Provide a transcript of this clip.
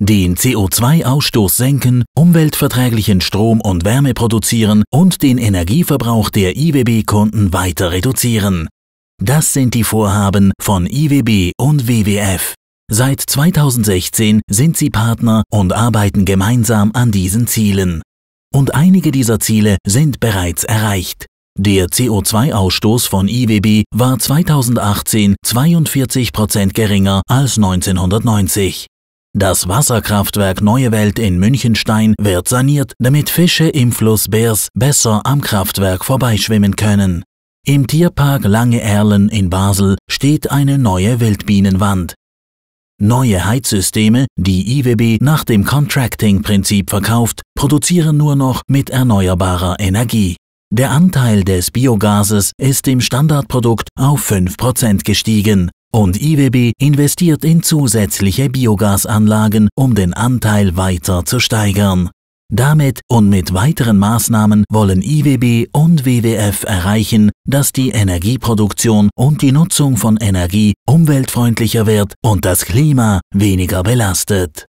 den CO2-Ausstoß senken, umweltverträglichen Strom und Wärme produzieren und den Energieverbrauch der IWB-Kunden weiter reduzieren. Das sind die Vorhaben von IWB und WWF. Seit 2016 sind sie Partner und arbeiten gemeinsam an diesen Zielen. Und einige dieser Ziele sind bereits erreicht. Der CO2-Ausstoß von IWB war 2018 42 Prozent geringer als 1990. Das Wasserkraftwerk Neue Welt in Münchenstein wird saniert, damit Fische im Fluss Beers besser am Kraftwerk vorbeischwimmen können. Im Tierpark Lange Erlen in Basel steht eine neue Wildbienenwand. Neue Heizsysteme, die IWB nach dem Contracting-Prinzip verkauft, produzieren nur noch mit erneuerbarer Energie. Der Anteil des Biogases ist im Standardprodukt auf 5% gestiegen. Und IWB investiert in zusätzliche Biogasanlagen, um den Anteil weiter zu steigern. Damit und mit weiteren Maßnahmen wollen IWB und WWF erreichen, dass die Energieproduktion und die Nutzung von Energie umweltfreundlicher wird und das Klima weniger belastet.